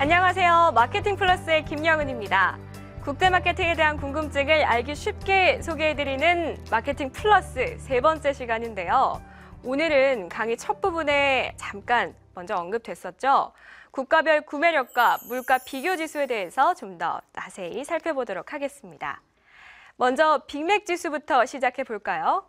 안녕하세요. 마케팅 플러스의 김영은입니다. 국대 마케팅에 대한 궁금증을 알기 쉽게 소개해드리는 마케팅 플러스 세 번째 시간인데요. 오늘은 강의 첫 부분에 잠깐 먼저 언급됐었죠. 국가별 구매력과 물가 비교 지수에 대해서 좀 더 자세히 살펴보도록 하겠습니다. 먼저 빅맥 지수부터 시작해 볼까요?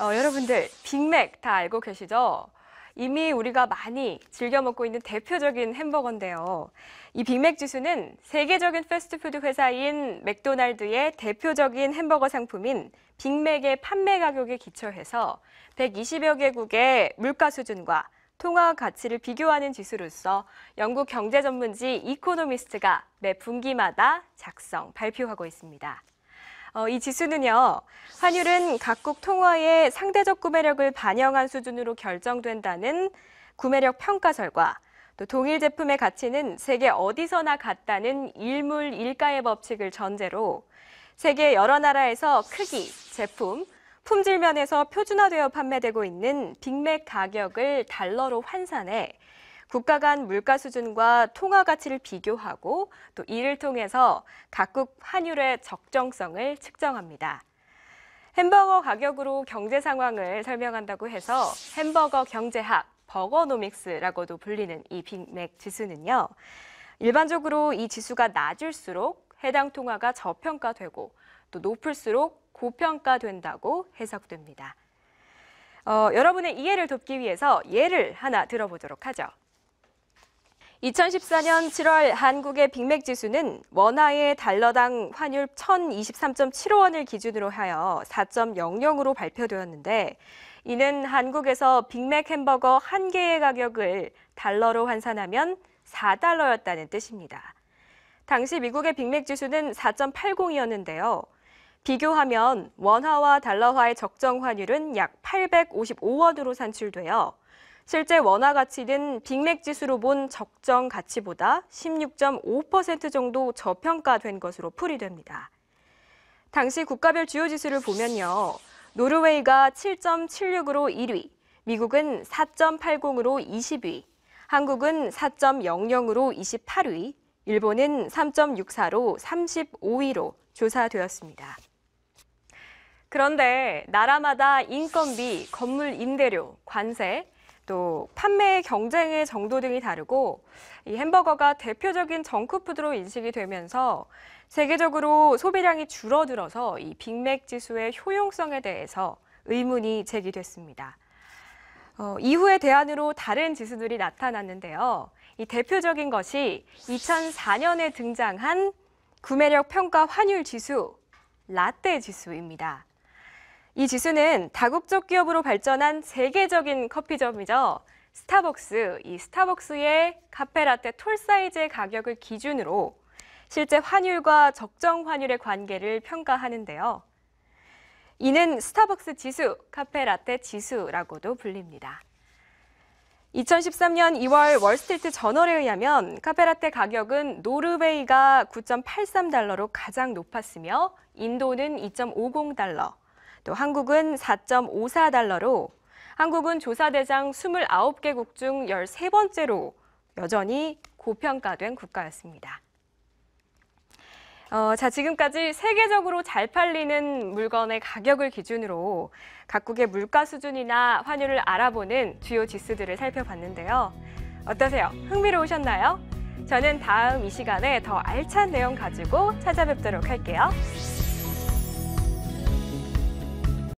어, 여러분들 빅맥 다 알고 계시죠? 이미 우리가 많이 즐겨 먹고 있는 대표적인 햄버거인데요. 이 빅맥 주수는 세계적인 패스트푸드 회사인 맥도날드의 대표적인 햄버거 상품인 빅맥의 판매 가격에 기초해서 120여 개국의 물가 수준과 통화 가치를 비교하는 지수로서 영국 경제 전문지 이코노미스트가 매 분기마다 작성, 발표하고 있습니다. 어, 이 지수는요, 환율은 각국 통화의 상대적 구매력을 반영한 수준으로 결정된다는 구매력 평가설과 또 동일 제품의 가치는 세계 어디서나 같다는 일물 일가의 법칙을 전제로 세계 여러 나라에서 크기, 제품, 품질 면에서 표준화되어 판매되고 있는 빅맥 가격을 달러로 환산해 국가 간 물가 수준과 통화 가치를 비교하고 또 이를 통해서 각국 환율의 적정성을 측정합니다. 햄버거 가격으로 경제 상황을 설명한다고 해서 햄버거 경제학, 버거노믹스라고도 불리는 이 빅맥 지수는요. 일반적으로 이 지수가 낮을수록 해당 통화가 저평가되고 또 높을수록 고평가된다고 해석됩니다. 어, 여러분의 이해를 돕기 위해서 예를 하나 들어보도록 하죠. 2014년 7월 한국의 빅맥 지수는 원화의 달러당 환율 1023.75원을 기준으로 하여 4.00으로 발표되었는데 이는 한국에서 빅맥 햄버거 한 개의 가격을 달러로 환산하면 4달러였다는 뜻입니다. 당시 미국의 빅맥 지수는 4.80이었는데요. 비교하면 원화와 달러화의 적정 환율은 약 855원으로 산출되어 실제 원화 가치는 빅맥 지수로 본 적정 가치보다 16.5% 정도 저평가된 것으로 풀이됩니다. 당시 국가별 주요 지수를 보면요. 노르웨이가 7.76으로 1위, 미국은 4.80으로 20위, 한국은 4.00으로 28위, 일본은 3.64로 35위로 조사되었습니다. 그런데 나라마다 인건비, 건물 임대료, 관세, 또 판매 경쟁의 정도 등이 다르고 이 햄버거가 대표적인 정크푸드로 인식이 되면서 세계적으로 소비량이 줄어들어서 이 빅맥 지수의 효용성에 대해서 의문이 제기됐습니다. 어, 이후에 대안으로 다른 지수들이 나타났는데요. 이 대표적인 것이 2004년에 등장한 구매력 평가 환율 지수, 라떼 지수입니다. 이 지수는 다국적 기업으로 발전한 세계적인 커피점이죠. 스타벅스, 이 스타벅스의 카페라테톨 사이즈의 가격을 기준으로 실제 환율과 적정 환율의 관계를 평가하는데요. 이는 스타벅스 지수, 카페라테 지수라고도 불립니다. 2013년 2월 월스트리트 저널에 의하면 카페라테 가격은 노르웨이가 9.83달러로 가장 높았으며 인도는 2.50달러, 또 한국은 4.54달러로 한국은 조사대장 29개국 중 13번째로 여전히 고평가된 국가였습니다. 어, 자, 지금까지 세계적으로 잘 팔리는 물건의 가격을 기준으로 각국의 물가 수준이나 환율을 알아보는 주요 지수들을 살펴봤는데요. 어떠세요? 흥미로우셨나요? 저는 다음 이 시간에 더 알찬 내용 가지고 찾아뵙도록 할게요.